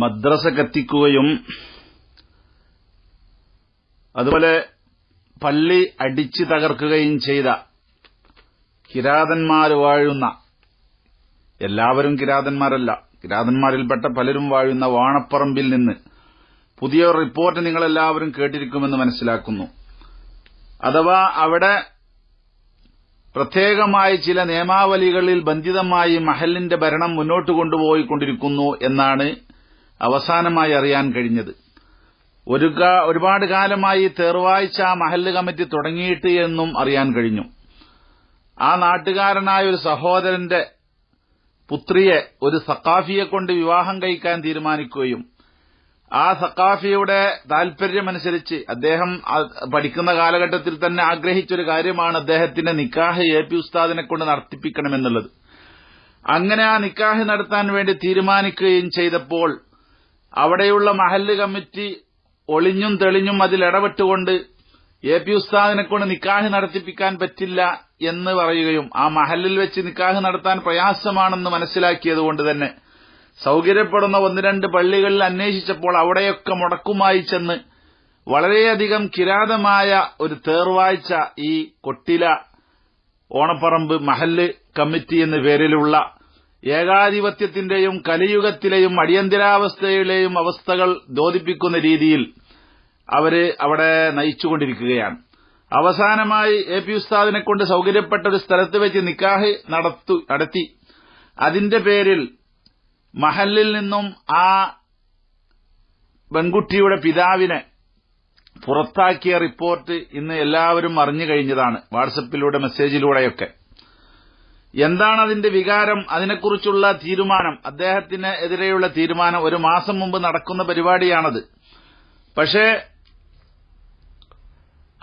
മദ്രസ കത്തിക്കുകയും അതുപോലെ പള്ളി അടിച്ചു തകർക്കുകയും ചെയ്ത കിരാതന്മാർ വാഴുന്ന എല്ലാവരും കിരാതന്മാരല്ല കിരാതന്മാരിൽപ്പെട്ട പലരും വാഴുന്ന വാണപ്പറമ്പിൽ നിന്ന് പുതിയ റിപ്പോർട്ട് നിങ്ങളെല്ലാവരും കേട്ടിരിക്കുമെന്ന് മനസ്സിലാക്കുന്നു അഥവാ അവിടെ പ്രത്യേകമായി ചില നിയമാവലികളിൽ ബന്ധിതമായി മഹലിന്റെ ഭരണം മുന്നോട്ട് കൊണ്ടുപോയിക്കൊണ്ടിരിക്കുന്നു എന്നാണ് അവസാനമായി അറിയാൻ കഴിഞ്ഞത് ഒരുപാട് കാലമായി തേർവാഴ്ച മഹല്ല് കമ്മിറ്റി തുടങ്ങിയിട്ട് എന്നും അറിയാൻ കഴിഞ്ഞു ആ നാട്ടുകാരനായ ഒരു സഹോദരന്റെ പുത്രിയെ ഒരു സക്കാഫിയെ കൊണ്ട് വിവാഹം കഴിക്കാൻ തീരുമാനിക്കുകയും ആ സക്കാഫിയുടെ താൽപര്യമനുസരിച്ച് അദ്ദേഹം പഠിക്കുന്ന കാലഘട്ടത്തിൽ തന്നെ ആഗ്രഹിച്ചൊരു കാര്യമാണ് അദ്ദേഹത്തിന്റെ നിക്കാഹ് എ പി ഉസ്താദിനെ കൊണ്ട് നടത്തിപ്പിക്കണമെന്നുള്ളത് അങ്ങനെ ആ നിക്കാഹ് നടത്താൻ വേണ്ടി തീരുമാനിക്കുകയും ചെയ്തപ്പോൾ അവിടെയുള്ള മഹല്ല് കമ്മിറ്റി ഒളിഞ്ഞും തെളിഞ്ഞും അതിൽ ഇടപെട്ടുകൊണ്ട് എ പി ഉസ്താദിനെ കൊണ്ട് നിക്കാഹ് നടത്തിപ്പിക്കാൻ പറ്റില്ല എന്ന് പറയുകയും ആ മഹലിൽ വെച്ച് നിക്കാഹ് നടത്താൻ പ്രയാസമാണെന്ന് മനസ്സിലാക്കിയതുകൊണ്ട് തന്നെ സൌകര്യപ്പെടുന്ന ഒന്ന് രണ്ട് പള്ളികളിൽ അന്വേഷിച്ചപ്പോൾ അവിടെയൊക്കെ മുടക്കുമായി ചെന്ന് വളരെയധികം കിരാതമായ ഒരു തേർവാഴ്ച ഈ കൊട്ടില ഓണപ്പറമ്പ് മഹല്ല് കമ്മിറ്റി എന്ന പേരിലുള്ള ഏകാധിപത്യത്തിന്റെയും കലിയുഗത്തിലെയും അടിയന്തരാവസ്ഥയിലെയും അവസ്ഥകൾ ദ്യോതിപ്പിക്കുന്ന രീതിയിൽ അവര് അവിടെ നയിച്ചുകൊണ്ടിരിക്കുകയാണ് അവസാനമായി എ പി ഉസ്താദിനെ കൊണ്ട് സൌകര്യപ്പെട്ട ഒരു സ്ഥലത്ത് വെച്ച് നിക്കാഹ് നടത്തി അതിന്റെ പേരിൽ മഹലിൽ നിന്നും ആ പെൺകുട്ടിയുടെ പിതാവിനെ പുറത്താക്കിയ റിപ്പോർട്ട് ഇന്ന് എല്ലാവരും അറിഞ്ഞു കഴിഞ്ഞതാണ് വാട്സപ്പിലൂടെ മെസ്സേജിലൂടെയൊക്കെ എന്താണ് അതിന്റെ വികാരം അതിനെക്കുറിച്ചുള്ള തീരുമാനം അദ്ദേഹത്തിന് എതിരെയുള്ള തീരുമാനം ഒരു മാസം മുമ്പ് നടക്കുന്ന പരിപാടിയാണത് പക്ഷേ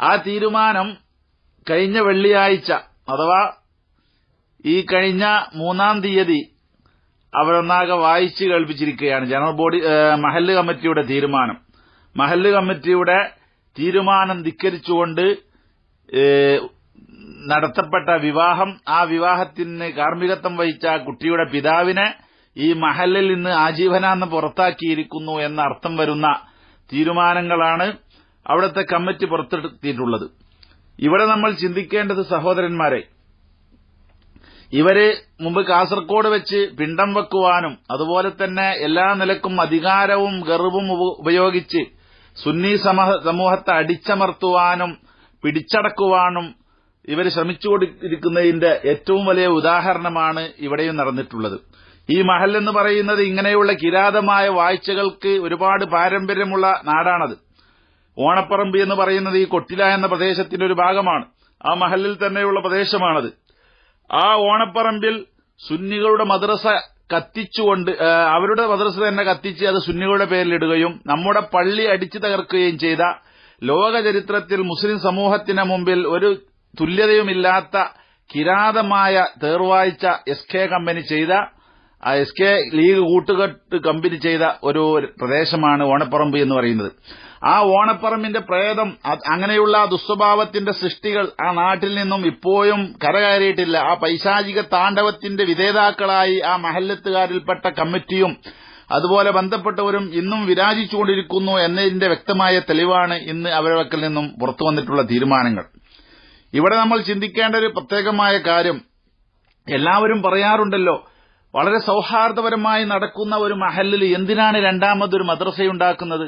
ആ തീരുമാനം കഴിഞ്ഞ വെള്ളിയാഴ്ച അഥവാ ഈ കഴിഞ്ഞ മൂന്നാം തീയതി അവരൊന്നാകെ വായിച്ചു കേൾപ്പിച്ചിരിക്കുകയാണ് ജനറൽ ബോഡി മഹല്ല് കമ്മിറ്റിയുടെ തീരുമാനം മഹല്ല് കമ്മിറ്റിയുടെ തീരുമാനം ധിക്കരിച്ചുകൊണ്ട് നടത്തപ്പെട്ട വിവാഹം ആ വിവാഹത്തിന് കാർമ്മികത്വം വഹിച്ച കുട്ടിയുടെ പിതാവിനെ ഈ മഹലിൽ നിന്ന് ആജീവനാന്ന് പുറത്താക്കിയിരിക്കുന്നു എന്ന അർത്ഥം വരുന്ന തീരുമാനങ്ങളാണ് അവിടുത്തെ കമ്മിറ്റി പുറത്തെടുത്തിട്ടുള്ളത് ഇവിടെ നമ്മൾ ചിന്തിക്കേണ്ടത് സഹോദരന്മാരെ ഇവര് മുമ്പ് കാസർകോട് വെച്ച് പിണ്ടം വെക്കുവാനും അതുപോലെ തന്നെ എല്ലാ നിലക്കും അധികാരവും ഗർവും ഉപയോഗിച്ച് സുന്നി സമൂഹത്തെ അടിച്ചമർത്തുവാനും പിടിച്ചടക്കുവാനും ഇവർ ശ്രമിച്ചുകൊണ്ടിരിക്കുന്നതിന്റെ ഏറ്റവും വലിയ ഉദാഹരണമാണ് ഇവിടെയും നടന്നിട്ടുള്ളത് ഈ മഹൽ എന്ന് പറയുന്നത് ഇങ്ങനെയുള്ള കിരാതമായ വായിച്ചകൾക്ക് ഒരുപാട് പാരമ്പര്യമുള്ള നാടാണത് ഓണപ്പറമ്പ് എന്ന് പറയുന്നത് ഈ കൊട്ടില എന്ന പ്രദേശത്തിന്റെ ഒരു ഭാഗമാണ് ആ മഹലിൽ തന്നെയുള്ള പ്രദേശമാണത് ആ ഓണപ്പറമ്പിൽ സുന്നികളുടെ മദ്രസ കത്തിച്ചുകൊണ്ട് അവരുടെ മദ്രസ തന്നെ കത്തിച്ച് അത് സുന്നികളുടെ പേരിലിടുകയും നമ്മുടെ പള്ളി അടിച്ചു തകർക്കുകയും ചെയ്ത ലോകചരിത്രത്തിൽ മുസ്ലിം സമൂഹത്തിന് മുമ്പിൽ ഒരു തുല്യതയുമില്ലാത്ത കിരാതമായ തേർവാഴ്ച എസ് കെ കമ്പനി ചെയ്ത ആ എസ് കെ ലീഗ് കൂട്ടുകെട്ട് കമ്പനി ചെയ്ത ഒരു പ്രദേശമാണ് ഓണപ്പറമ്പ് എന്ന് പറയുന്നത് ആ ഓണപ്പറമ്പിന്റെ പ്രേതം അങ്ങനെയുള്ള ദുസ്വഭാവത്തിന്റെ സൃഷ്ടികൾ ആ നാട്ടിൽ നിന്നും ഇപ്പോഴും കരകയറിയിട്ടില്ല ആ പൈശാചിക താണ്ഡവത്തിന്റെ വിധേതാക്കളായി ആ മഹല്ലത്തുകാരിൽപ്പെട്ട കമ്മിറ്റിയും അതുപോലെ ബന്ധപ്പെട്ടവരും ഇന്നും വിരാജിച്ചുകൊണ്ടിരിക്കുന്നു എന്നതിന്റെ വ്യക്തമായ തെളിവാണ് ഇന്ന് അവരുടെ നിന്നും പുറത്തു വന്നിട്ടുള്ള തീരുമാനങ്ങൾ ഇവിടെ നമ്മൾ ചിന്തിക്കേണ്ട ഒരു പ്രത്യേകമായ കാര്യം എല്ലാവരും പറയാറുണ്ടല്ലോ വളരെ സൌഹാർദ്ദപരമായി നടക്കുന്ന ഒരു മഹലിൽ എന്തിനാണ് രണ്ടാമതൊരു മദ്രസയുണ്ടാക്കുന്നത്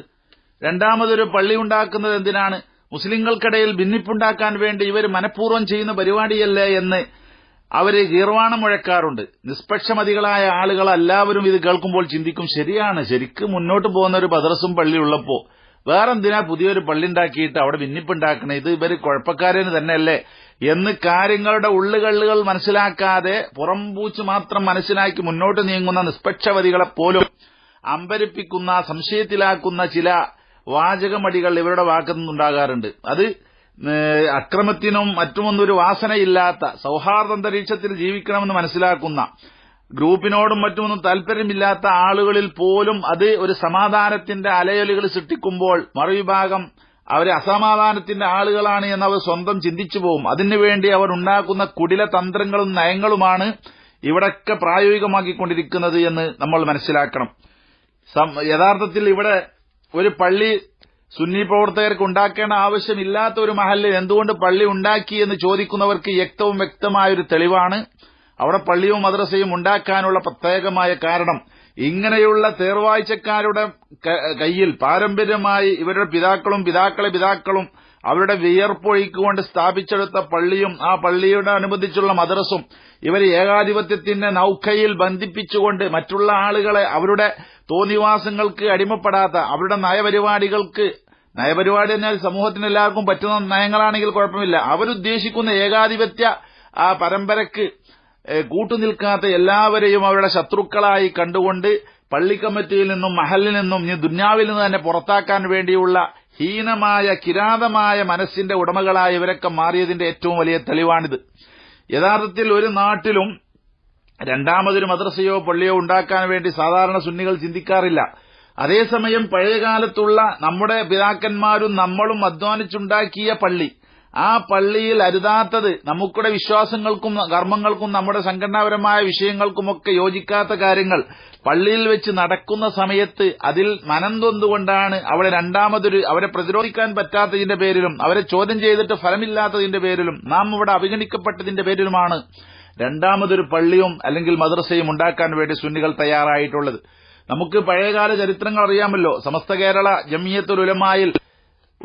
രണ്ടാമതൊരു പള്ളി ഉണ്ടാക്കുന്നത് എന്തിനാണ് മുസ്ലിങ്ങൾക്കിടയിൽ ഭിന്നിപ്പുണ്ടാക്കാൻ വേണ്ടി ഇവർ മനഃപൂർവ്വം ചെയ്യുന്ന പരിപാടിയല്ലേ എന്ന് അവര് ഗീർവാണം മുഴക്കാറുണ്ട് നിഷ്പക്ഷമതികളായ ആളുകൾ എല്ലാവരും ഇത് കേൾക്കുമ്പോൾ ചിന്തിക്കും ശരിയാണ് ശരിക്കും മുന്നോട്ട് പോകുന്ന ഒരു മദ്രസും ഉള്ളപ്പോൾ വേറെ എന്തിനാ പുതിയൊരു പള്ളി ഉണ്ടാക്കിയിട്ട് അവിടെ ഭിന്നിപ്പുണ്ടാക്കണേ ഇത് ഇവര് കുഴപ്പക്കാരന് തന്നെയല്ലേ എന്ന് കാര്യങ്ങളുടെ ഉള്ളുകള്ളുകൾ മനസ്സിലാക്കാതെ പുറംപൂച്ച് മാത്രം മനസ്സിലാക്കി മുന്നോട്ട് നീങ്ങുന്ന നിഷ്പക്ഷവതികളെ പോലും അമ്പരിപ്പിക്കുന്ന സംശയത്തിലാക്കുന്ന ചില വാചകമടികൾ ഇവരുടെ വാക്കിൽ നിന്നുണ്ടാകാറുണ്ട് അത് അക്രമത്തിനും മറ്റുമൊന്നും ഒരു വാസനയില്ലാത്ത സൌഹാർദ്ദ അന്തരീക്ഷത്തിൽ ജീവിക്കണമെന്ന് മനസ്സിലാക്കുന്ന ഗ്രൂപ്പിനോടും മറ്റുമൊന്നും താൽപര്യമില്ലാത്ത ആളുകളിൽ പോലും അത് ഒരു സമാധാനത്തിന്റെ അലയൊലികൾ സൃഷ്ടിക്കുമ്പോൾ മറുവിഭാഗം അവരെ അസമാധാനത്തിന്റെ ആളുകളാണ് എന്ന് അവർ സ്വന്തം ചിന്തിച്ചു പോകും അതിനുവേണ്ടി അവർ ഉണ്ടാക്കുന്ന കുടില തന്ത്രങ്ങളും നയങ്ങളുമാണ് ഇവിടൊക്കെ പ്രായോഗികമാക്കിക്കൊണ്ടിരിക്കുന്നത് എന്ന് നമ്മൾ മനസ്സിലാക്കണം യഥാർത്ഥത്തിൽ ഇവിടെ ഒരു പള്ളി സുന്നി പ്രവർത്തകർക്ക് ഉണ്ടാക്കേണ്ട ആവശ്യമില്ലാത്ത ഒരു മഹലിൽ എന്തുകൊണ്ട് പള്ളി ഉണ്ടാക്കി എന്ന് ചോദിക്കുന്നവർക്ക് വ്യക്തവും വ്യക്തമായൊരു തെളിവാണ് അവിടെ പള്ളിയും മദ്രസയും ഉണ്ടാക്കാനുള്ള പ്രത്യേകമായ കാരണം ഇങ്ങനെയുള്ള തേർവാഴ്ചക്കാരുടെ കയ്യിൽ പാരമ്പര്യമായി ഇവരുടെ പിതാക്കളും പിതാക്കളെ പിതാക്കളും അവരുടെ വിയർപ്പൊഴിക്കുകൊണ്ട് സ്ഥാപിച്ചെടുത്ത പള്ളിയും ആ പള്ളിയുടെ അനുബന്ധിച്ചുള്ള മദ്രസും ഇവരെ ഏകാധിപത്യത്തിന്റെ നൌഖയിൽ ബന്ധിപ്പിച്ചുകൊണ്ട് മറ്റുള്ള ആളുകളെ അവരുടെ തോന്നിവാസങ്ങൾക്ക് അടിമപ്പെടാത്ത അവരുടെ നയപരിപാടികൾക്ക് നയപരിപാടി എന്നാൽ സമൂഹത്തിന് എല്ലാവർക്കും പറ്റുന്ന നയങ്ങളാണെങ്കിൽ കുഴപ്പമില്ല അവരുദ്ദേശിക്കുന്ന ഏകാധിപത്യ ആ പരമ്പരക്ക് കൂട്ടുനിൽക്കാത്ത എല്ലാവരെയും അവരുടെ ശത്രുക്കളായി കണ്ടുകൊണ്ട് കമ്മിറ്റിയിൽ നിന്നും മഹലിൽ നിന്നും ഇനി ദുന്യാവിൽ നിന്ന് തന്നെ പുറത്താക്കാൻ വേണ്ടിയുള്ള ഹീനമായ കിരാതമായ മനസ്സിന്റെ ഉടമകളായി ഇവരൊക്കെ മാറിയതിന്റെ ഏറ്റവും വലിയ തെളിവാണിത് യഥാർത്ഥത്തിൽ ഒരു നാട്ടിലും രണ്ടാമതൊരു മദ്രസയോ പള്ളിയോ ഉണ്ടാക്കാൻ വേണ്ടി സാധാരണ സുന്നികൾ ചിന്തിക്കാറില്ല അതേസമയം പഴയകാലത്തുള്ള നമ്മുടെ പിതാക്കന്മാരും നമ്മളും അധ്വാനിച്ചുണ്ടാക്കിയ പള്ളി ആ പള്ളിയിൽ അരുതാത്തത് നമുക്കുടെ വിശ്വാസങ്ങൾക്കും കർമ്മങ്ങൾക്കും നമ്മുടെ സംഘടനാപരമായ വിഷയങ്ങൾക്കുമൊക്കെ യോജിക്കാത്ത കാര്യങ്ങൾ പള്ളിയിൽ വെച്ച് നടക്കുന്ന സമയത്ത് അതിൽ മനന്തൊന്നുകൊണ്ടാണ് അവരെ രണ്ടാമതൊരു അവരെ പ്രതിരോധിക്കാൻ പറ്റാത്തതിന്റെ പേരിലും അവരെ ചോദ്യം ചെയ്തിട്ട് ഫലമില്ലാത്തതിന്റെ പേരിലും നാം ഇവിടെ അവഗണിക്കപ്പെട്ടതിന്റെ പേരിലുമാണ് രണ്ടാമതൊരു പള്ളിയും അല്ലെങ്കിൽ മദ്രസയും ഉണ്ടാക്കാൻ വേണ്ടി സുന്നികൾ തയ്യാറായിട്ടുള്ളത് നമുക്ക് പഴയകാല ചരിത്രങ്ങൾ അറിയാമല്ലോ സമസ്ത കേരള ജമിയത്തുൽ ഉലമായിൽ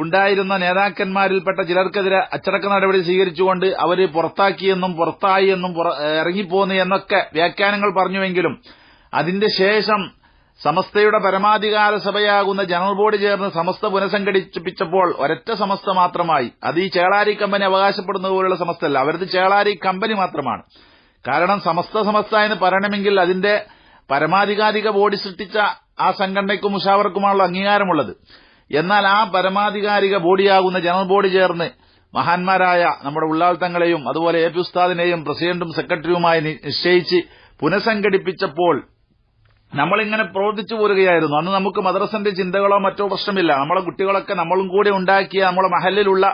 ഉണ്ടായിരുന്ന നേതാക്കന്മാരിൽപ്പെട്ട ചിലർക്കെതിരെ അച്ചടക്ക നടപടി സ്വീകരിച്ചുകൊണ്ട് അവര് പുറത്താക്കിയെന്നും പുറത്തായി എന്നും ഇറങ്ങിപ്പോന്നു എന്നൊക്കെ വ്യാഖ്യാനങ്ങൾ പറഞ്ഞുവെങ്കിലും അതിന്റെ ശേഷം സമസ്തയുടെ പരമാധികാര സഭയാകുന്ന ജനറൽ ബോർഡ് ചേർന്ന് സമസ്ത പുനഃസംഘടിപ്പിച്ചപ്പോൾ ഒരൊറ്റ സമസ്ത മാത്രമായി അത് ഈ ചേളാരി കമ്പനി അവകാശപ്പെടുന്നത് പോലുള്ള സമസ്തല്ല അവരത് ചേളാരി കമ്പനി മാത്രമാണ് കാരണം സമസ്ത സമസ്ത എന്ന് പറയണമെങ്കിൽ അതിന്റെ പരമാധികാരിക ബോഡി സൃഷ്ടിച്ച ആ സംഘടനയ്ക്കും മുഷാവർക്കുമാണല്ലോ അംഗീകാരമുള്ളത് എന്നാൽ ആ പരമാധികാരിക ബോഡിയാകുന്ന ജനറൽ ബോഡി ചേർന്ന് മഹാന്മാരായ നമ്മുടെ ഉള്ളാൾത്തങ്ങളെയും അതുപോലെ എ പി ഉസ്താദിനെയും പ്രസിഡന്റും സെക്രട്ടറിയുമായി നിശ്ചയിച്ച് പുനഃസംഘടിപ്പിച്ചപ്പോൾ നമ്മളിങ്ങനെ പ്രവർത്തിച്ചു പോരുകയായിരുന്നു അന്ന് നമുക്ക് മദ്രസന്റെ ചിന്തകളോ മറ്റോ പ്രശ്നമില്ല നമ്മളെ കുട്ടികളൊക്കെ നമ്മളും കൂടെ ഉണ്ടാക്കിയ നമ്മളെ മഹലിലുള്ള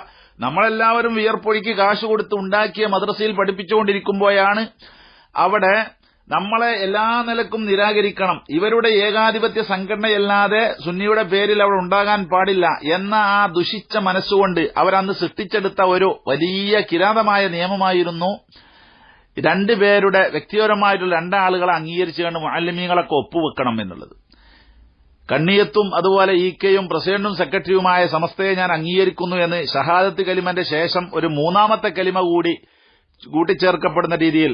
നമ്മളെല്ലാവരും വിയർപ്പൊഴിക്ക് കാശ് കൊടുത്ത് ഉണ്ടാക്കിയ മദ്രസയിൽ പഠിപ്പിച്ചുകൊണ്ടിരിക്കുമ്പോഴാണ് അവിടെ നമ്മളെ എല്ലാ നിലക്കും നിരാകരിക്കണം ഇവരുടെ ഏകാധിപത്യ സംഘടനയല്ലാതെ സുന്നിയുടെ പേരിൽ അവർ ഉണ്ടാകാൻ പാടില്ല എന്ന ആ ദുഷിച്ച മനസ്സുകൊണ്ട് അവരന്ന് സൃഷ്ടിച്ചെടുത്ത ഒരു വലിയ കിരാതമായ നിയമമായിരുന്നു രണ്ടുപേരുടെ വ്യക്തിപരമായിട്ടുള്ള രണ്ടാളുകളെ അംഗീകരിച്ചുകൊണ്ട് മാലിന്യങ്ങളൊക്കെ ഒപ്പുവെക്കണം എന്നുള്ളത് കണ്ണിയത്തും അതുപോലെ ഇ കെയും പ്രസിഡന്റും സെക്രട്ടറിയുമായ സമസ്തയെ ഞാൻ അംഗീകരിക്കുന്നു എന്ന് ഷഹാദത്ത് കലിമന്റെ ശേഷം ഒരു മൂന്നാമത്തെ കലിമ കൂടി കൂട്ടിച്ചേർക്കപ്പെടുന്ന രീതിയിൽ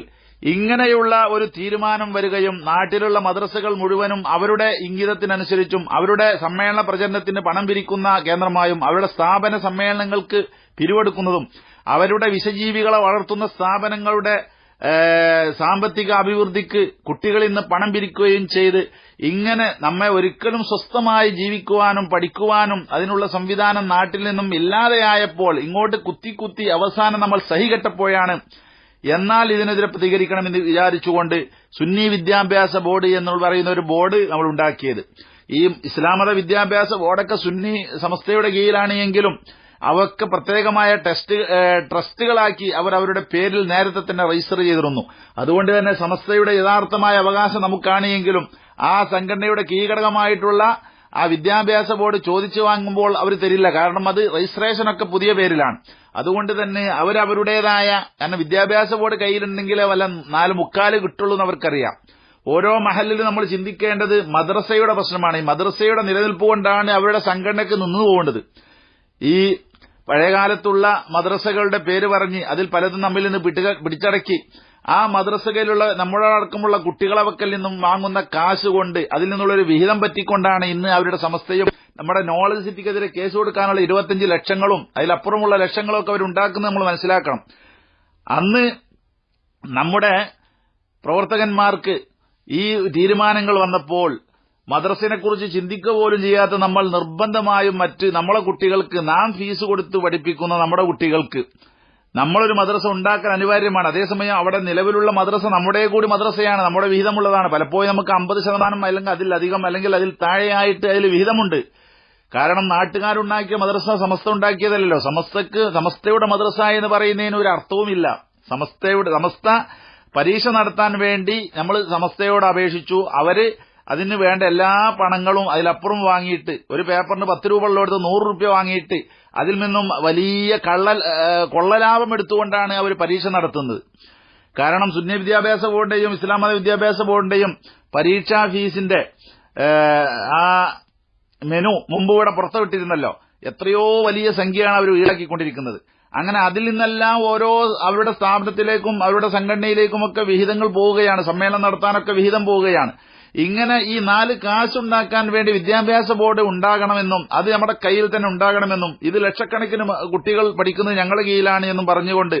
ഇങ്ങനെയുള്ള ഒരു തീരുമാനം വരികയും നാട്ടിലുള്ള മദ്രസകൾ മുഴുവനും അവരുടെ ഇംഗിതത്തിനനുസരിച്ചും അവരുടെ സമ്മേളന പ്രചരണത്തിന് പണം പിരിക്കുന്ന കേന്ദ്രമായും അവരുടെ സ്ഥാപന സമ്മേളനങ്ങൾക്ക് പിരിവെടുക്കുന്നതും അവരുടെ വിശജീവികളെ വളർത്തുന്ന സ്ഥാപനങ്ങളുടെ സാമ്പത്തിക അഭിവൃദ്ധിക്ക് കുട്ടികളിൽ നിന്ന് പണം പിരിക്കുകയും ചെയ്ത് ഇങ്ങനെ നമ്മെ ഒരിക്കലും സ്വസ്ഥമായി ജീവിക്കുവാനും പഠിക്കുവാനും അതിനുള്ള സംവിധാനം നാട്ടിൽ നിന്നും ഇല്ലാതെയായപ്പോൾ ഇങ്ങോട്ട് കുത്തി കുത്തി അവസാനം നമ്മൾ സഹികെട്ടപ്പോഴാണ് എന്നാൽ ഇതിനെതിരെ പ്രതികരിക്കണമെന്ന് വിചാരിച്ചുകൊണ്ട് സുന്നി വിദ്യാഭ്യാസ ബോർഡ് എന്ന് പറയുന്ന ഒരു ബോർഡ് നമ്മൾ ഉണ്ടാക്കിയത് ഈ ഇസ്ലാമത വിദ്യാഭ്യാസ ബോർഡൊക്കെ സുന്നി സംസ്ഥയുടെ കീഴിലാണ് എങ്കിലും അവർക്ക് പ്രത്യേകമായ ടെസ്റ്റ് ട്രസ്റ്റുകളാക്കി അവർ അവരുടെ പേരിൽ നേരത്തെ തന്നെ രജിസ്റ്റർ ചെയ്തിരുന്നു അതുകൊണ്ട് തന്നെ സംസ്ഥയുടെ യഥാർത്ഥമായ അവകാശം നമുക്കാണെങ്കിലും ആ സംഘടനയുടെ കീഘടകമായിട്ടുള്ള ആ വിദ്യാഭ്യാസ ബോർഡ് ചോദിച്ചു വാങ്ങുമ്പോൾ അവർ തരില്ല കാരണം അത് രജിസ്ട്രേഷനൊക്കെ പുതിയ പേരിലാണ് അതുകൊണ്ട് തന്നെ അവരവരുടേതായ കാരണം വിദ്യാഭ്യാസ ബോർഡ് കയ്യിലുണ്ടെങ്കിലേ വല്ല നാല് മുക്കാല് കിട്ടുള്ളൂ എന്ന് അവർക്കറിയാം ഓരോ മഹലിലും നമ്മൾ ചിന്തിക്കേണ്ടത് മദ്രസയുടെ പ്രശ്നമാണ് ഈ മദ്രസയുടെ നിലനിൽപ്പ് കൊണ്ടാണ് അവരുടെ സംഘടനയ്ക്ക് നിന്നു പോകേണ്ടത് ഈ പഴയകാലത്തുള്ള മദ്രസകളുടെ പേര് പറഞ്ഞ് അതിൽ പലതും നമ്മിൽ നിന്ന് പിടിച്ചടക്കി ആ മദ്രസകയിലുള്ള നമ്മളോടക്കമുള്ള കുട്ടികളെ വക്കൽ നിന്നും വാങ്ങുന്ന കാശ് കൊണ്ട് അതിൽ നിന്നുള്ളൊരു വിഹിതം പറ്റിക്കൊണ്ടാണ് ഇന്ന് അവരുടെ സമസ്തയും നമ്മുടെ നോളജ് സിറ്റിക്കെതിരെ കേസ് കൊടുക്കാനുള്ള ഇരുപത്തിയഞ്ച് ലക്ഷങ്ങളും അതിലപ്പുറമുള്ള ലക്ഷങ്ങളും ഒക്കെ അവരുണ്ടാക്കുന്നത് നമ്മൾ മനസ്സിലാക്കണം അന്ന് നമ്മുടെ പ്രവർത്തകന്മാർക്ക് ഈ തീരുമാനങ്ങൾ വന്നപ്പോൾ മദ്രസിനെക്കുറിച്ച് ചിന്തിക്കുക പോലും ചെയ്യാത്ത നമ്മൾ നിർബന്ധമായും മറ്റ് നമ്മളെ കുട്ടികൾക്ക് നാം ഫീസ് കൊടുത്ത് പഠിപ്പിക്കുന്ന നമ്മുടെ കുട്ടികൾക്ക് നമ്മളൊരു മദ്രസ ഉണ്ടാക്കാൻ അനിവാര്യമാണ് അതേസമയം അവിടെ നിലവിലുള്ള മദ്രസ നമ്മുടെ കൂടി മദ്രസയാണ് നമ്മുടെ വിഹിതമുള്ളതാണ് പലപ്പോഴും നമുക്ക് അമ്പത് ശതമാനം അല്ലെങ്കിൽ അതിലധികം അല്ലെങ്കിൽ അതിൽ താഴെയായിട്ട് അതിൽ വിഹിതമുണ്ട് കാരണം നാട്ടുകാരുണ്ടാക്കിയ മദ്രസ സമസ്ത ഉണ്ടാക്കിയതല്ലോ സമസ്തക്ക് സമസ്തയുടെ മദ്രസ എന്ന് പറയുന്നതിന് ഒരു അർത്ഥവുമില്ല സമസ്തയുടെ സമസ്ത പരീക്ഷ നടത്താൻ വേണ്ടി നമ്മൾ സമസ്തയോട് അപേക്ഷിച്ചു അവര് അതിന് വേണ്ട എല്ലാ പണങ്ങളും അതിലപ്പുറം വാങ്ങിയിട്ട് ഒരു പേപ്പറിന് പത്ത് രൂപ ഉള്ളിടത്ത് നൂറ് റുപ്യ വാങ്ങിയിട്ട് അതിൽ നിന്നും വലിയ കള്ള കൊള്ളലാഭം എടുത്തുകൊണ്ടാണ് അവർ പരീക്ഷ നടത്തുന്നത് കാരണം സുന്നി വിദ്യാഭ്യാസ ബോർഡിന്റെയും ഇസ്ലാം മത വിദ്യാഭ്യാസ ബോർഡിന്റെയും പരീക്ഷാ ഫീസിന്റെ ആ മെനു മുമ്പ് ഇവിടെ പുറത്തുവിട്ടിരുന്നല്ലോ എത്രയോ വലിയ സംഖ്യയാണ് അവർ ഈടാക്കിക്കൊണ്ടിരിക്കുന്നത് അങ്ങനെ അതിൽ നിന്നെല്ലാം ഓരോ അവരുടെ സ്ഥാപനത്തിലേക്കും അവരുടെ സംഘടനയിലേക്കുമൊക്കെ വിഹിതങ്ങൾ പോവുകയാണ് സമ്മേളനം നടത്താനൊക്കെ വിഹിതം പോവുകയാണ് ഇങ്ങനെ ഈ നാല് കാശുണ്ടാക്കാൻ വേണ്ടി വിദ്യാഭ്യാസ ബോർഡ് ഉണ്ടാകണമെന്നും അത് നമ്മുടെ കയ്യിൽ തന്നെ ഉണ്ടാകണമെന്നും ഇത് ലക്ഷക്കണക്കിന് കുട്ടികൾ പഠിക്കുന്നത് ഞങ്ങളുടെ കീഴിലാണ് എന്നും പറഞ്ഞുകൊണ്ട്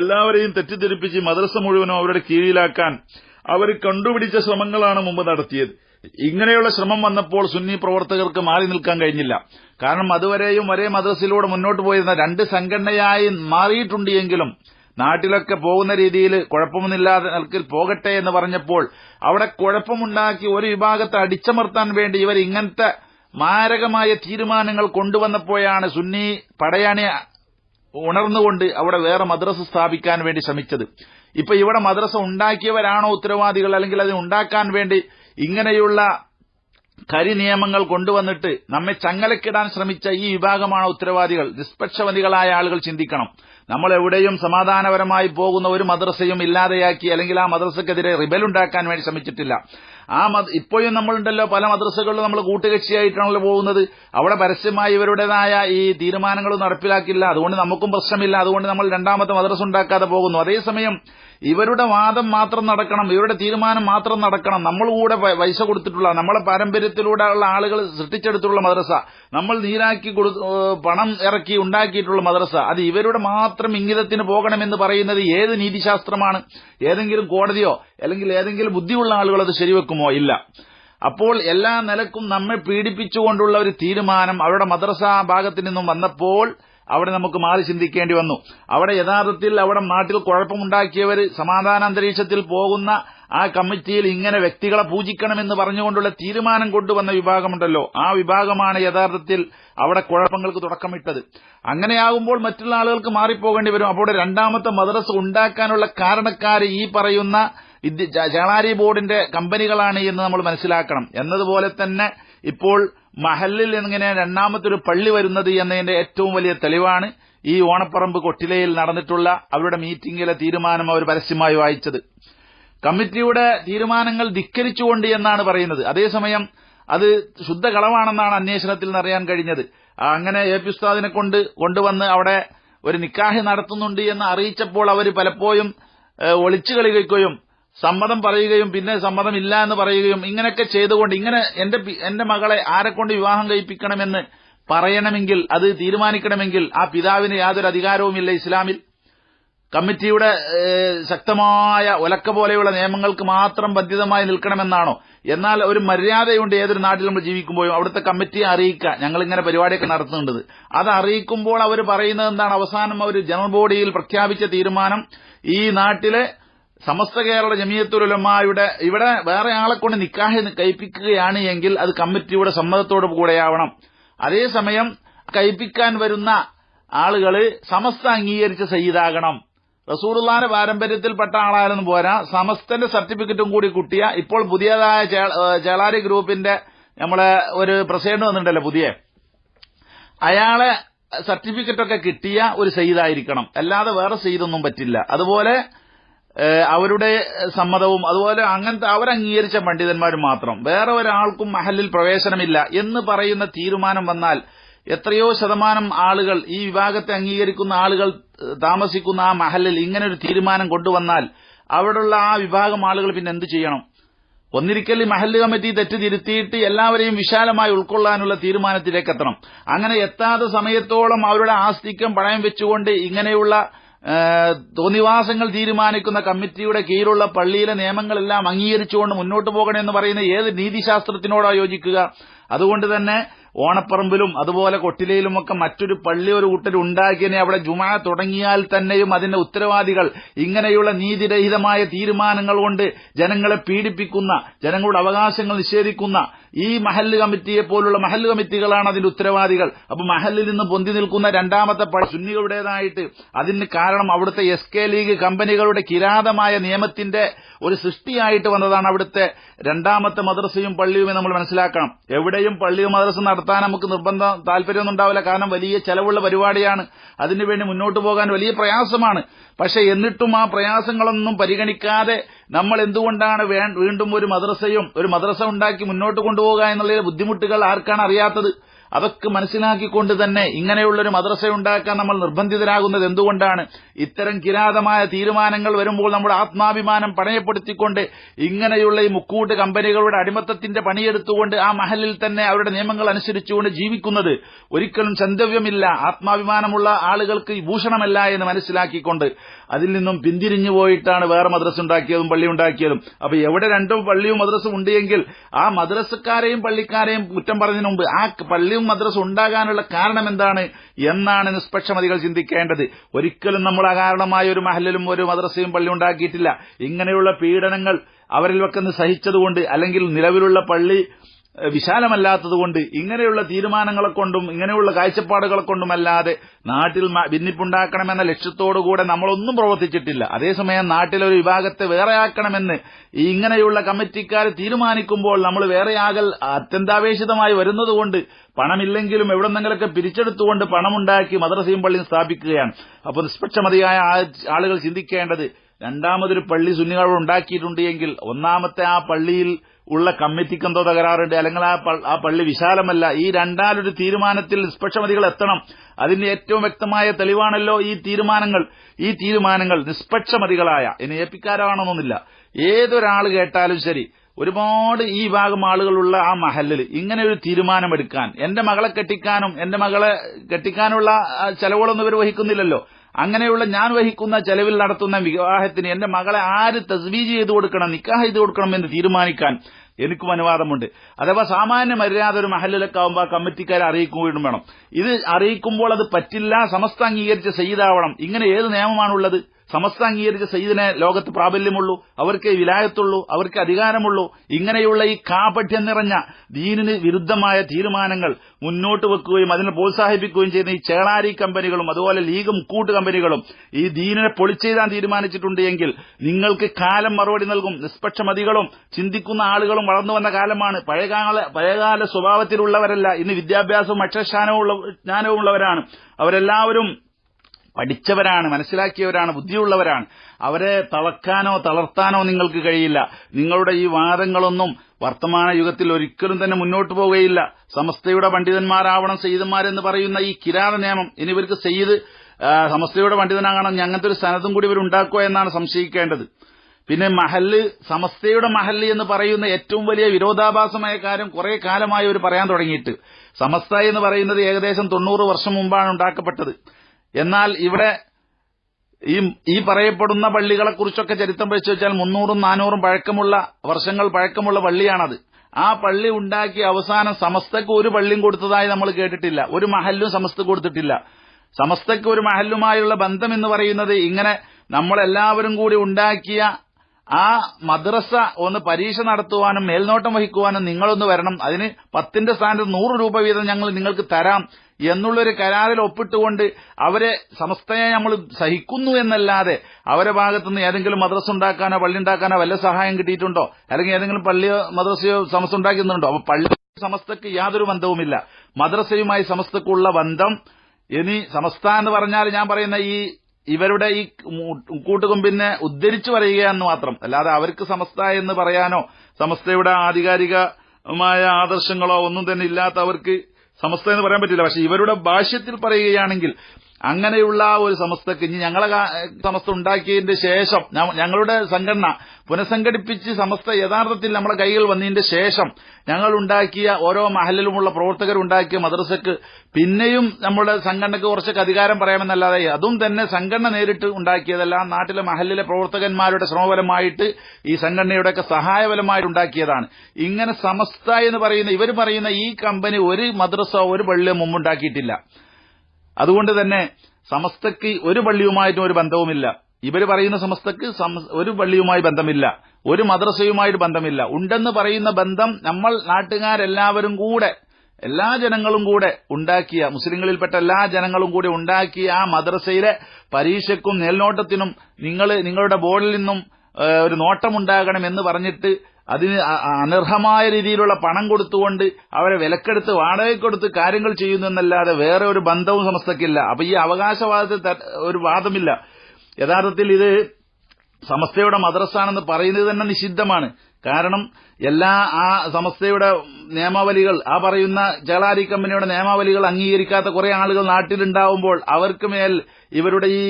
എല്ലാവരെയും തെറ്റിദ്ധരിപ്പിച്ച് മദ്രസ മുഴുവനും അവരുടെ കീഴിലാക്കാൻ അവർ കണ്ടുപിടിച്ച ശ്രമങ്ങളാണ് മുമ്പ് നടത്തിയത് ഇങ്ങനെയുള്ള ശ്രമം വന്നപ്പോൾ സുന്നി പ്രവർത്തകർക്ക് മാറി നിൽക്കാൻ കഴിഞ്ഞില്ല കാരണം അതുവരെയും ഒരേ മദ്രസയിലൂടെ മുന്നോട്ട് പോയിരുന്ന രണ്ട് സംഘടനയായി മാറിയിട്ടുണ്ട് എങ്കിലും നാട്ടിലൊക്കെ പോകുന്ന രീതിയിൽ കുഴപ്പമൊന്നുമില്ലാതെ നിൽക്കിൽ പോകട്ടെ എന്ന് പറഞ്ഞപ്പോൾ അവിടെ കുഴപ്പമുണ്ടാക്കി ഒരു വിഭാഗത്തെ അടിച്ചമർത്താൻ വേണ്ടി ഇവർ ഇങ്ങനത്തെ മാരകമായ തീരുമാനങ്ങൾ കൊണ്ടുവന്നപ്പോഴാണ് സുന്നി പടയാണി ഉണർന്നുകൊണ്ട് അവിടെ വേറെ മദ്രസ സ്ഥാപിക്കാൻ വേണ്ടി ശ്രമിച്ചത് ഇപ്പൊ ഇവിടെ മദ്രസ ഉണ്ടാക്കിയവരാണോ ഉത്തരവാദികൾ അല്ലെങ്കിൽ അതിനുണ്ടാക്കാൻ ഉണ്ടാക്കാൻ വേണ്ടി ഇങ്ങനെയുള്ള കരിനിയമങ്ങൾ കൊണ്ടുവന്നിട്ട് നമ്മെ ചങ്ങലക്കിടാൻ ശ്രമിച്ച ഈ വിഭാഗമാണ് ഉത്തരവാദികൾ നിഷ്പക്ഷവതികളായ ആളുകൾ ചിന്തിക്കണം നമ്മൾ എവിടെയും സമാധാനപരമായി പോകുന്ന ഒരു മദ്രസയും ഇല്ലാതെയാക്കി അല്ലെങ്കിൽ ആ മദ്രസക്കെതിരെ റിബൽ ഉണ്ടാക്കാൻ വേണ്ടി ശ്രമിച്ചിട്ടില്ല ആ ഇപ്പോഴും നമ്മളുണ്ടല്ലോ പല മദ്രസകളിലും നമ്മൾ കൂട്ടുകക്ഷിയായിട്ടാണല്ലോ പോകുന്നത് അവിടെ പരസ്യമായി ഇവരുടേതായ ഈ തീരുമാനങ്ങളും നടപ്പിലാക്കില്ല അതുകൊണ്ട് നമുക്കും പ്രശ്നമില്ല അതുകൊണ്ട് നമ്മൾ രണ്ടാമത്തെ മദ്രസ ഉണ്ടാക്കാതെ പോകുന്നു അതേസമയം ഇവരുടെ വാദം മാത്രം നടക്കണം ഇവരുടെ തീരുമാനം മാത്രം നടക്കണം നമ്മൾ കൂടെ പൈസ കൊടുത്തിട്ടുള്ള നമ്മളെ പാരമ്പര്യത്തിലൂടെ ഉള്ള ആളുകൾ സൃഷ്ടിച്ചെടുത്തുള്ള മദ്രസ നമ്മൾ നീരാക്കി പണം ഇറക്കി ഉണ്ടാക്കിയിട്ടുള്ള മദ്രസ അത് ഇവരുടെ മാത്രം ഇംഗിതത്തിന് പോകണമെന്ന് പറയുന്നത് ഏത് നീതിശാസ്ത്രമാണ് ഏതെങ്കിലും കോടതിയോ അല്ലെങ്കിൽ ഏതെങ്കിലും ബുദ്ധിയുള്ള ആളുകൾ അത് ശരിവെക്കുമോ ഇല്ല അപ്പോൾ എല്ലാ നിലക്കും നമ്മെ പീഡിപ്പിച്ചുകൊണ്ടുള്ള ഒരു തീരുമാനം അവരുടെ മദ്രസ ഭാഗത്തു നിന്നും വന്നപ്പോൾ അവിടെ നമുക്ക് മാറി ചിന്തിക്കേണ്ടി വന്നു അവിടെ യഥാർത്ഥത്തിൽ അവിടെ നാട്ടിൽ കുഴപ്പമുണ്ടാക്കിയവർ സമാധാന അന്തരീക്ഷത്തിൽ പോകുന്ന ആ കമ്മിറ്റിയിൽ ഇങ്ങനെ വ്യക്തികളെ പൂജിക്കണമെന്ന് പറഞ്ഞുകൊണ്ടുള്ള തീരുമാനം കൊണ്ടുവന്ന വിഭാഗമുണ്ടല്ലോ ആ വിഭാഗമാണ് യഥാർത്ഥത്തിൽ അവിടെ കുഴപ്പങ്ങൾക്ക് തുടക്കമിട്ടത് അങ്ങനെയാകുമ്പോൾ മറ്റുള്ള ആളുകൾക്ക് മാറിപ്പോകേണ്ടി വരും അപ്പോൾ രണ്ടാമത്തെ മദ്രസ ഉണ്ടാക്കാനുള്ള കാരണക്കാര് ഈ പറയുന്ന ചേളാരി ബോർഡിന്റെ കമ്പനികളാണ് എന്ന് നമ്മൾ മനസ്സിലാക്കണം എന്നതുപോലെ തന്നെ ഇപ്പോൾ മഹല്ലിൽ ഇങ്ങനെ രണ്ടാമത്തെ ഒരു പള്ളി വരുന്നത് എന്നതിന്റെ ഏറ്റവും വലിയ തെളിവാണ് ഈ ഓണപ്പറമ്പ് കൊട്ടിലയിൽ നടന്നിട്ടുള്ള അവരുടെ മീറ്റിംഗിലെ തീരുമാനം അവർ പരസ്യമായി വായിച്ചത് കമ്മിറ്റിയുടെ തീരുമാനങ്ങൾ ധിക്കരിച്ചുകൊണ്ട് എന്നാണ് പറയുന്നത് അതേസമയം അത് ശുദ്ധ കളവാണെന്നാണ് അന്വേഷണത്തിൽ നിന്നറിയാൻ കഴിഞ്ഞത് അങ്ങനെ എ പി ഉസ്താദിനെ കൊണ്ട് കൊണ്ടുവന്ന് അവിടെ ഒരു നിക്കാഹി നടത്തുന്നുണ്ട് എന്ന് അറിയിച്ചപ്പോൾ അവർ പലപ്പോഴും ഒളിച്ചു കളിക്കുകയും സമ്മതം പറയുകയും പിന്നെ സമ്മതമില്ല എന്ന് പറയുകയും ഇങ്ങനെയൊക്കെ ചെയ്തുകൊണ്ട് ഇങ്ങനെ എന്റെ എന്റെ മകളെ ആരെക്കൊണ്ട് വിവാഹം കഴിപ്പിക്കണമെന്ന് പറയണമെങ്കിൽ അത് തീരുമാനിക്കണമെങ്കിൽ ആ പിതാവിന് യാതൊരു അധികാരവുമില്ല ഇസ്ലാമിൽ കമ്മിറ്റിയുടെ ശക്തമായ ഒലക്ക പോലെയുള്ള നിയമങ്ങൾക്ക് മാത്രം ബന്ധിതമായി നിൽക്കണമെന്നാണോ എന്നാൽ ഒരു മര്യാദയുണ്ട് ഏതൊരു നാട്ടിൽ നമ്മൾ ജീവിക്കുമ്പോഴും അവിടുത്തെ കമ്മിറ്റിയെ അറിയിക്കുക ഞങ്ങൾ ഇങ്ങനെ പരിപാടിയൊക്കെ നടത്തുന്നുണ്ട് അത് അറിയിക്കുമ്പോൾ അവർ പറയുന്നത് എന്താണ് അവസാനം അവർ ജനറൽ ബോഡിയിൽ പ്രഖ്യാപിച്ച തീരുമാനം ഈ നാട്ടിലെ സമസ്ത കേരള ജമിയത്തുലമായുടെ ഇവിടെ വേറെ ആളെ കൊണ്ട് നിക്കാഹ് കഴിപ്പിക്കുകയാണ് എങ്കിൽ അത് കമ്മിറ്റിയുടെ സമ്മതത്തോടു കൂടെയാവണം അതേസമയം കഴിപ്പിക്കാൻ വരുന്ന ആളുകൾ സമസ്ത അംഗീകരിച്ച സയ്യിദാകണം റസൂറുല്ലാന്റെ പാരമ്പര്യത്തിൽപ്പെട്ട ആളായാലും പോരാ സമസ്തന്റെ സർട്ടിഫിക്കറ്റും കൂടി കുട്ടിയ ഇപ്പോൾ പുതിയതായ ചേളാരി ഗ്രൂപ്പിന്റെ നമ്മളെ ഒരു പ്രസിഡന്റ് വന്നിട്ടുണ്ടല്ലോ പുതിയ അയാളെ സർട്ടിഫിക്കറ്റൊക്കെ കിട്ടിയ ഒരു സെയ്ദായിരിക്കണം അല്ലാതെ വേറെ സയ്യിദൊന്നും പറ്റില്ല അതുപോലെ അവരുടെ സമ്മതവും അതുപോലെ അങ്ങനത്തെ അവരംഗീകരിച്ച പണ്ഡിതന്മാർ മാത്രം വേറെ ഒരാൾക്കും മഹലിൽ പ്രവേശനമില്ല എന്ന് പറയുന്ന തീരുമാനം വന്നാൽ എത്രയോ ശതമാനം ആളുകൾ ഈ വിഭാഗത്തെ അംഗീകരിക്കുന്ന ആളുകൾ താമസിക്കുന്ന ആ മഹലിൽ ഇങ്ങനൊരു തീരുമാനം കൊണ്ടുവന്നാൽ അവിടെയുള്ള ആ വിഭാഗം ആളുകൾ പിന്നെ എന്ത് ചെയ്യണം ഒന്നിരിക്കൽ മഹല് കമ്മിറ്റി തെറ്റ് തിരുത്തിയിട്ട് എല്ലാവരെയും വിശാലമായി ഉൾക്കൊള്ളാനുള്ള തീരുമാനത്തിലേക്ക് എത്തണം അങ്ങനെ എത്താത്ത സമയത്തോളം അവരുടെ ആസ്തിക്യം പണയം വെച്ചുകൊണ്ട് ഇങ്ങനെയുള്ള തോന്നിവാസങ്ങൾ തീരുമാനിക്കുന്ന കമ്മിറ്റിയുടെ കീഴിലുള്ള പള്ളിയിലെ നിയമങ്ങളെല്ലാം അംഗീകരിച്ചുകൊണ്ട് മുന്നോട്ട് പോകണമെന്ന് പറയുന്ന ഏത് നീതിശാസ്ത്രത്തിനോടാ യോജിക്കുക അതുകൊണ്ട് തന്നെ ഓണപ്പറമ്പിലും അതുപോലെ കൊട്ടിലയിലുമൊക്കെ മറ്റൊരു പള്ളി ഒരു കൂട്ടർ ഉണ്ടാക്കിയതിനെ അവിടെ ജുമ തുടങ്ങിയാൽ തന്നെയും അതിന്റെ ഉത്തരവാദികൾ ഇങ്ങനെയുള്ള നീതിരഹിതമായ തീരുമാനങ്ങൾ കൊണ്ട് ജനങ്ങളെ പീഡിപ്പിക്കുന്ന ജനങ്ങളുടെ അവകാശങ്ങൾ നിഷേധിക്കുന്ന ഈ മഹല്ല് കമ്മിറ്റിയെ പോലുള്ള മഹല്ല് കമ്മിറ്റികളാണ് അതിന്റെ ഉത്തരവാദികൾ അപ്പൊ മഹല്ലിൽ നിന്ന് പൊന്തി നിൽക്കുന്ന രണ്ടാമത്തെ സുന്നികളുടേതായിട്ട് അതിന് കാരണം അവിടുത്തെ എസ് കെ ലീഗ് കമ്പനികളുടെ കിരാതമായ നിയമത്തിന്റെ ഒരു സൃഷ്ടിയായിട്ട് വന്നതാണ് അവിടുത്തെ രണ്ടാമത്തെ മദ്രസയും പള്ളിയും നമ്മൾ മനസ്സിലാക്കണം എവിടെയും പള്ളിയും മദ്രസ നടത്താൻ നമുക്ക് നിർബന്ധം താല്പര്യമൊന്നും ഉണ്ടാവില്ല കാരണം വലിയ ചെലവുള്ള പരിപാടിയാണ് അതിനുവേണ്ടി മുന്നോട്ട് പോകാൻ വലിയ പ്രയാസമാണ് പക്ഷെ എന്നിട്ടും ആ പ്രയാസങ്ങളൊന്നും പരിഗണിക്കാതെ നമ്മൾ എന്തുകൊണ്ടാണ് വീണ്ടും ഒരു മദ്രസയും ഒരു മദ്രസ ഉണ്ടാക്കി മുന്നോട്ട് കൊണ്ടുപോകുക എന്നുള്ള ബുദ്ധിമുട്ടുകൾ ആർക്കാണ് അറിയാത്തത് അതൊക്കെ മനസ്സിലാക്കിക്കൊണ്ട് തന്നെ ഇങ്ങനെയുള്ള ഒരു മദ്രസ ഉണ്ടാക്കാൻ നമ്മൾ നിർബന്ധിതരാകുന്നത് എന്തുകൊണ്ടാണ് ഇത്തരം കിരാതമായ തീരുമാനങ്ങൾ വരുമ്പോൾ നമ്മുടെ ആത്മാഭിമാനം പണയപ്പെടുത്തിക്കൊണ്ട് ഇങ്ങനെയുള്ള ഈ മുക്കൂട്ട് കമ്പനികളുടെ അടിമത്തത്തിന്റെ പണിയെടുത്തുകൊണ്ട് ആ മഹലിൽ തന്നെ അവരുടെ നിയമങ്ങൾ അനുസരിച്ചുകൊണ്ട് ജീവിക്കുന്നത് ഒരിക്കലും ചന്തവ്യമില്ല ആത്മാഭിമാനമുള്ള ആളുകൾക്ക് ഭൂഷണമല്ല എന്ന് മനസ്സിലാക്കിക്കൊണ്ട് അതിൽ നിന്നും പിന്തിരിഞ്ഞു പോയിട്ടാണ് വേറെ മദ്രസ ഉണ്ടാക്കിയതും പള്ളി ഉണ്ടാക്കിയതും അപ്പൊ എവിടെ രണ്ടും പള്ളിയും മദ്രസും ഉണ്ടെങ്കിൽ ആ മദ്രസക്കാരെയും പള്ളിക്കാരെയും കുറ്റം പറഞ്ഞതിന് മുമ്പ് ആ പള്ളിയും മദ്രസ ഉണ്ടാകാനുള്ള കാരണം എന്താണ് എന്നാണ് നിഷ്പക്ഷമതികൾ ചിന്തിക്കേണ്ടത് ഒരിക്കലും നമ്മൾ അകാരണമായ ഒരു മഹലിലും ഒരു മദ്രസയും പള്ളി ഉണ്ടാക്കിയിട്ടില്ല ഇങ്ങനെയുള്ള പീഡനങ്ങൾ അവരിൽ വെക്കുന്ന സഹിച്ചതുകൊണ്ട് അല്ലെങ്കിൽ നിലവിലുള്ള പള്ളി വിശാലമല്ലാത്തതുകൊണ്ട് ഇങ്ങനെയുള്ള തീരുമാനങ്ങളെ കൊണ്ടും ഇങ്ങനെയുള്ള കാഴ്ചപ്പാടുകളെ കൊണ്ടുമല്ലാതെ നാട്ടിൽ ഭിന്നിപ്പുണ്ടാക്കണമെന്ന ലക്ഷ്യത്തോടുകൂടെ നമ്മളൊന്നും പ്രവർത്തിച്ചിട്ടില്ല അതേസമയം നാട്ടിലെ ഒരു വിഭാഗത്തെ വേറെയാക്കണമെന്ന് ഇങ്ങനെയുള്ള കമ്മിറ്റിക്കാർ തീരുമാനിക്കുമ്പോൾ നമ്മൾ വേറെയാകൽ അത്യന്താപേക്ഷിതമായി വരുന്നതുകൊണ്ട് പണമില്ലെങ്കിലും എവിടെ നിന്നെങ്കിലൊക്കെ പിരിച്ചെടുത്തുകൊണ്ട് പണമുണ്ടാക്കി മദ്രസയും പള്ളിയും സ്ഥാപിക്കുകയാണ് അപ്പോൾ നിഷ്പക്ഷമതിയായ ആളുകൾ ചിന്തിക്കേണ്ടത് രണ്ടാമതൊരു പള്ളി സുന്നികൾ ഉണ്ടാക്കിയിട്ടുണ്ട് എങ്കിൽ ഒന്നാമത്തെ ആ പള്ളിയിൽ ഉള്ള കമ്മിറ്റിക്ക് എന്തോ തകരാറുണ്ട് അല്ലെങ്കിൽ ആ പള്ളി വിശാലമല്ല ഈ രണ്ടാലൊരു തീരുമാനത്തിൽ നിഷ്പക്ഷമതികൾ എത്തണം അതിന്റെ ഏറ്റവും വ്യക്തമായ തെളിവാണല്ലോ ഈ തീരുമാനങ്ങൾ ഈ തീരുമാനങ്ങൾ നിഷ്പക്ഷമതികളായ ഇനി ഏപ്പിക്കാരാണെന്നൊന്നില്ല ഏതൊരാൾ കേട്ടാലും ശരി ഒരുപാട് ഈ ഭാഗം ആളുകളുള്ള ആ മഹലിൽ ഇങ്ങനെ ഒരു തീരുമാനമെടുക്കാൻ എന്റെ മകളെ കെട്ടിക്കാനും എന്റെ മകളെ കെട്ടിക്കാനുള്ള ചെലവുകളൊന്നും ഇവർ വഹിക്കുന്നില്ലല്ലോ അങ്ങനെയുള്ള ഞാൻ വഹിക്കുന്ന ചെലവിൽ നടത്തുന്ന വിവാഹത്തിന് എന്റെ മകളെ ആര് തസ്വീജ് ചെയ്തു കൊടുക്കണം നിക്കാഹ് ചെയ്തു കൊടുക്കണം എന്ന് തീരുമാനിക്കാൻ എനിക്കും അനുവാദമുണ്ട് അഥവാ സാമാന്യ മര്യാദ ഒരു മഹലിലൊക്കെ കമ്മിറ്റിക്കാരെ അറിയിക്കുകയും വേണം ഇത് അറിയിക്കുമ്പോൾ അത് പറ്റില്ല സമസ്ത അംഗീകരിച്ച് ചെയ്താവണം ഇങ്ങനെ ഏത് നിയമമാണുള്ളത് സമസ്ത അംഗീകരിച്ച സയ്യിദിനെ ലോകത്ത് പ്രാബല്യമുള്ളൂ അവർക്ക് വിലായത്തുള്ളൂ അവർക്ക് അധികാരമുള്ളൂ ഇങ്ങനെയുള്ള ഈ കാപഠ്യം നിറഞ്ഞ ദീനിന് വിരുദ്ധമായ തീരുമാനങ്ങൾ മുന്നോട്ട് വെക്കുകയും അതിനെ പ്രോത്സാഹിപ്പിക്കുകയും ചെയ്യുന്ന ഈ ചേളാരി കമ്പനികളും അതുപോലെ ലീഗും കൂട്ട് കമ്പനികളും ഈ ദീനിനെ പൊളിച്ചെഴുതാൻ തീരുമാനിച്ചിട്ടുണ്ട് എങ്കിൽ നിങ്ങൾക്ക് കാലം മറുപടി നൽകും നിഷ്പക്ഷമതികളും ചിന്തിക്കുന്ന ആളുകളും വളർന്നു വന്ന കാലമാണ് പഴയകാല പഴയകാല സ്വഭാവത്തിലുള്ളവരല്ല ഇന്ന് വിദ്യാഭ്യാസവും അക്ഷരശാനവും ജ്ഞാനവും ഉള്ളവരാണ് അവരെല്ലാവരും പഠിച്ചവരാണ് മനസ്സിലാക്കിയവരാണ് ബുദ്ധിയുള്ളവരാണ് അവരെ തളക്കാനോ തളർത്താനോ നിങ്ങൾക്ക് കഴിയില്ല നിങ്ങളുടെ ഈ വാദങ്ങളൊന്നും വർത്തമാന യുഗത്തിൽ ഒരിക്കലും തന്നെ മുന്നോട്ട് പോവുകയില്ല സമസ്തയുടെ പണ്ഡിതന്മാരാവണം സെയ്ദന്മാരെന്ന് പറയുന്ന ഈ കിരാത നിയമം ഇനി ഇവർക്ക് ചെയ്ത് സമസ്തയുടെ പണ്ഡിതനാകണം അങ്ങനത്തെ ഒരു സ്ഥലത്തും കൂടി ഇവർ ഉണ്ടാക്കുക എന്നാണ് സംശയിക്കേണ്ടത് പിന്നെ മഹല് സമസ്തയുടെ മഹല് എന്ന് പറയുന്ന ഏറ്റവും വലിയ വിരോധാഭാസമായ കാര്യം കുറെ കാലമായി അവർ പറയാൻ തുടങ്ങിയിട്ട് സമസ്ത എന്ന് പറയുന്നത് ഏകദേശം തൊണ്ണൂറ് വർഷം മുമ്പാണ് ഉണ്ടാക്കപ്പെട്ടത് എന്നാൽ ഇവിടെ ഈ ഈ പറയപ്പെടുന്ന പള്ളികളെക്കുറിച്ചൊക്കെ ചരിത്രം പഠിച്ചു വെച്ചാൽ മുന്നൂറും നാനൂറും പഴക്കമുള്ള വർഷങ്ങൾ പഴക്കമുള്ള പള്ളിയാണത് ആ പള്ളി ഉണ്ടാക്കി അവസാനം സമസ്തക്ക് ഒരു പള്ളിയും കൊടുത്തതായി നമ്മൾ കേട്ടിട്ടില്ല ഒരു മഹല്ലും സമസ്ത കൊടുത്തിട്ടില്ല സമസ്തക്ക് ഒരു മഹല്ലുമായുള്ള ബന്ധം എന്ന് പറയുന്നത് ഇങ്ങനെ നമ്മളെല്ലാവരും കൂടി ഉണ്ടാക്കിയ ആ മദ്രസ ഒന്ന് പരീക്ഷ നടത്തുവാനും മേൽനോട്ടം വഹിക്കുവാനും നിങ്ങളൊന്ന് വരണം അതിന് പത്തിന്റെ സ്ഥാനത്ത് നൂറ് രൂപ വീതം ഞങ്ങൾ നിങ്ങൾക്ക് തരാം എന്നുള്ളൊരു കരാറിൽ ഒപ്പിട്ടുകൊണ്ട് അവരെ സമസ്തയെ നമ്മൾ സഹിക്കുന്നു എന്നല്ലാതെ അവരെ ഭാഗത്തുനിന്ന് ഏതെങ്കിലും മദ്രസ ഉണ്ടാക്കാനോ പള്ളി ഉണ്ടാക്കാനോ വല്ല സഹായം കിട്ടിയിട്ടുണ്ടോ അല്ലെങ്കിൽ ഏതെങ്കിലും പള്ളിയോ മദ്രസയോ സമസ്ത ഉണ്ടാക്കുന്നുണ്ടോ അപ്പൊ പള്ളി സമസ്തക്ക് യാതൊരു ബന്ധവുമില്ല മദ്രസയുമായി സമസ്തക്കുള്ള ബന്ധം ഇനി സമസ്ത എന്ന് പറഞ്ഞാൽ ഞാൻ പറയുന്ന ഈ ഇവരുടെ ഈ കൂട്ടുകൊമ്പിനെ ഉദ്ധരിച്ചു പറയുകയെന്ന് മാത്രം അല്ലാതെ അവർക്ക് സമസ്ത എന്ന് പറയാനോ സമസ്തയുടെ ആധികാരികമായ ആദർശങ്ങളോ ഒന്നും തന്നെ ഇല്ലാത്തവർക്ക് സമസ്ത എന്ന് പറയാൻ പറ്റില്ല പക്ഷെ ഇവരുടെ ഭാഷ്യത്തിൽ പറയുകയാണെങ്കിൽ അങ്ങനെയുള്ള ഒരു സമസ്തക്ക് ഇനി ഞങ്ങളെ സമസ്ത ഉണ്ടാക്കിയതിന്റെ ശേഷം ഞങ്ങളുടെ സംഘടന പുനഃസംഘടിപ്പിച്ച് സമസ്ത യഥാർത്ഥത്തിൽ നമ്മുടെ കൈകൾ വന്നതിന്റെ ശേഷം ഞങ്ങൾ ഉണ്ടാക്കിയ ഓരോ മഹലിലുമുള്ള പ്രവർത്തകരുണ്ടാക്കിയ മദ്രസക്ക് പിന്നെയും നമ്മുടെ സംഘടനക്ക് കുറച്ചൊക്കെ അധികാരം പറയാമെന്നല്ലാതെ അതും തന്നെ സംഘടന നേരിട്ട് ഉണ്ടാക്കിയതല്ല നാട്ടിലെ മഹലിലെ പ്രവർത്തകന്മാരുടെ ശ്രമഫലമായിട്ട് ഈ സംഘടനയുടെയൊക്കെ സഹായഫലമായിട്ട് ഉണ്ടാക്കിയതാണ് ഇങ്ങനെ സമസ്ത എന്ന് പറയുന്ന ഇവർ പറയുന്ന ഈ കമ്പനി ഒരു മദ്രസോ ഒരു പള്ളിയോ മുമ്പുണ്ടാക്കിയിട്ടില്ല അതുകൊണ്ട് തന്നെ സമസ്തയ്ക്ക് ഒരു പള്ളിയുമായിട്ടും ഒരു ബന്ധവുമില്ല ഇവർ പറയുന്ന സമസ്തക്ക് ഒരു പള്ളിയുമായി ബന്ധമില്ല ഒരു മദ്രസയുമായിട്ട് ബന്ധമില്ല ഉണ്ടെന്ന് പറയുന്ന ബന്ധം നമ്മൾ നാട്ടുകാരെല്ലാവരും കൂടെ എല്ലാ ജനങ്ങളും കൂടെ ഉണ്ടാക്കിയ മുസ്ലിങ്ങളിൽപ്പെട്ട എല്ലാ ജനങ്ങളും കൂടെ ഉണ്ടാക്കിയ ആ മദ്രസയിലെ പരീക്ഷയ്ക്കും മേൽനോട്ടത്തിനും നിങ്ങൾ നിങ്ങളുടെ ബോർഡിൽ നിന്നും ഒരു നോട്ടമുണ്ടാകണം എന്ന് പറഞ്ഞിട്ട് അതിന് അനർഹമായ രീതിയിലുള്ള പണം കൊടുത്തുകൊണ്ട് അവരെ വിലക്കെടുത്ത് വാടക കൊടുത്ത് കാര്യങ്ങൾ ചെയ്യുന്നു എന്നല്ലാതെ വേറെ ഒരു ബന്ധവും സമസ്തക്കില്ല അപ്പൊ ഈ അവകാശവാദത്തിൽ ഒരു വാദമില്ല യഥാർത്ഥത്തിൽ ഇത് സമസ്തയുടെ മദ്രസാണെന്ന് പറയുന്നത് തന്നെ നിഷിദ്ധമാണ് കാരണം എല്ലാ ആ സമസ്തയുടെ നിയമാവലികൾ ആ പറയുന്ന ചേളാരി കമ്പനിയുടെ നിയമാവലികൾ അംഗീകരിക്കാത്ത കുറെ ആളുകൾ നാട്ടിലുണ്ടാവുമ്പോൾ അവർക്ക് മേൽ ഇവരുടെ ഈ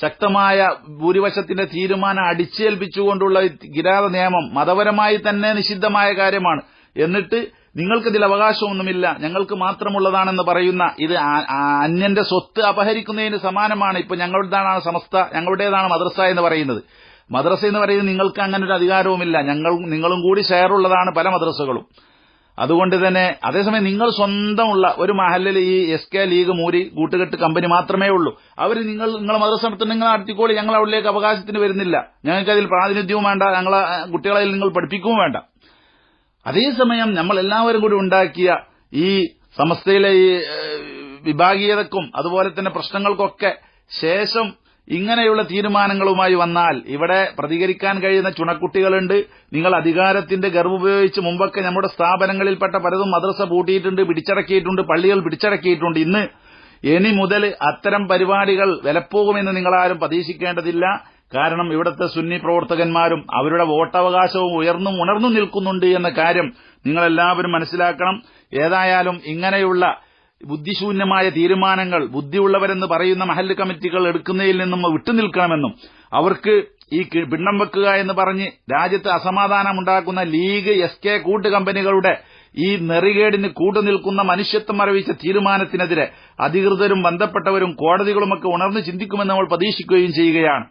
ശക്തമായ ഭൂരിപക്ഷത്തിന്റെ തീരുമാനം അടിച്ചേൽപ്പിച്ചുകൊണ്ടുള്ള കിരാത നിയമം മതപരമായി തന്നെ നിഷിദ്ധമായ കാര്യമാണ് എന്നിട്ട് നിങ്ങൾക്കിതിൽ അവകാശമൊന്നുമില്ല ഞങ്ങൾക്ക് മാത്രമുള്ളതാണെന്ന് പറയുന്ന ഇത് അന്യന്റെ സ്വത്ത് അപഹരിക്കുന്നതിന് സമാനമാണ് ഇപ്പൊ ഞങ്ങളുടേതാണ് സമസ്ത ഞങ്ങളുടേതാണ് മദ്രസ എന്ന് പറയുന്നത് മദ്രസ എന്ന് പറയുന്നത് നിങ്ങൾക്ക് അങ്ങനെ ഒരു അധികാരവുമില്ല ഞങ്ങൾ നിങ്ങളും കൂടി ഷെയർ ഉള്ളതാണ് പല മദ്രസകളും അതുകൊണ്ട് തന്നെ അതേസമയം നിങ്ങൾ സ്വന്തമുള്ള ഒരു മഹലിൽ ഈ എസ് കെ ലീഗ് മൂരി കൂട്ടുകെട്ട് കമ്പനി മാത്രമേ ഉള്ളൂ അവർ നിങ്ങൾ നിങ്ങളുടെ മദ്രസ നടത്തുന്ന നിങ്ങൾ നടത്തിക്കോളി ഞങ്ങൾ അവിടേക്ക് അവകാശത്തിന് വരുന്നില്ല ഞങ്ങൾക്ക് അതിൽ പ്രാതിനിധ്യവും വേണ്ട ഞങ്ങളെ കുട്ടികളെ നിങ്ങൾ പഠിപ്പിക്കുകയും വേണ്ട അതേസമയം നമ്മൾ എല്ലാവരും കൂടി ഉണ്ടാക്കിയ ഈ സമസ്തയിലെ ഈ വിഭാഗീയതക്കും അതുപോലെ തന്നെ പ്രശ്നങ്ങൾക്കൊക്കെ ശേഷം ഇങ്ങനെയുള്ള തീരുമാനങ്ങളുമായി വന്നാൽ ഇവിടെ പ്രതികരിക്കാൻ കഴിയുന്ന ചുണക്കുട്ടികളുണ്ട് നിങ്ങൾ അധികാരത്തിന്റെ ഉപയോഗിച്ച് മുമ്പൊക്കെ നമ്മുടെ സ്ഥാപനങ്ങളിൽപ്പെട്ട പലതും മദ്രസ പൂട്ടിയിട്ടുണ്ട് പിടിച്ചടക്കിയിട്ടുണ്ട് പള്ളികൾ പിടിച്ചടക്കിയിട്ടുണ്ട് ഇന്ന് ഇനി മുതൽ അത്തരം പരിപാടികൾ വിലപ്പോകുമെന്ന് നിങ്ങളാരും പ്രതീക്ഷിക്കേണ്ടതില്ല കാരണം ഇവിടുത്തെ സുന്നി പ്രവർത്തകന്മാരും അവരുടെ വോട്ടവകാശവും ഉയർന്നും ഉണർന്നു നിൽക്കുന്നുണ്ട് എന്ന കാര്യം നിങ്ങളെല്ലാവരും മനസ്സിലാക്കണം ഏതായാലും ഇങ്ങനെയുള്ള ബുദ്ധിശൂന്യമായ തീരുമാനങ്ങൾ ബുദ്ധിയുള്ളവരെന്ന് പറയുന്ന മഹല്ല് കമ്മിറ്റികൾ എടുക്കുന്നതിൽ നിന്നും വിട്ടുനിൽക്കണമെന്നും അവർക്ക് ഈ പിണ്ണം വെക്കുക എന്ന് പറഞ്ഞ് രാജ്യത്ത് അസമാധാനമുണ്ടാക്കുന്ന ലീഗ് എസ് കെ കൂട്ട് കമ്പനികളുടെ ഈ നെറികേടിന് കൂട്ടുനിൽക്കുന്ന മനുഷ്യത്വം അറിയിച്ച തീരുമാനത്തിനെതിരെ അധികൃതരും ബന്ധപ്പെട്ടവരും കോടതികളുമൊക്കെ ഉണർന്ന് ചിന്തിക്കുമെന്ന് നമ്മൾ പ്രതീക്ഷിക്കുകയും ചെയ്യുകയാണ്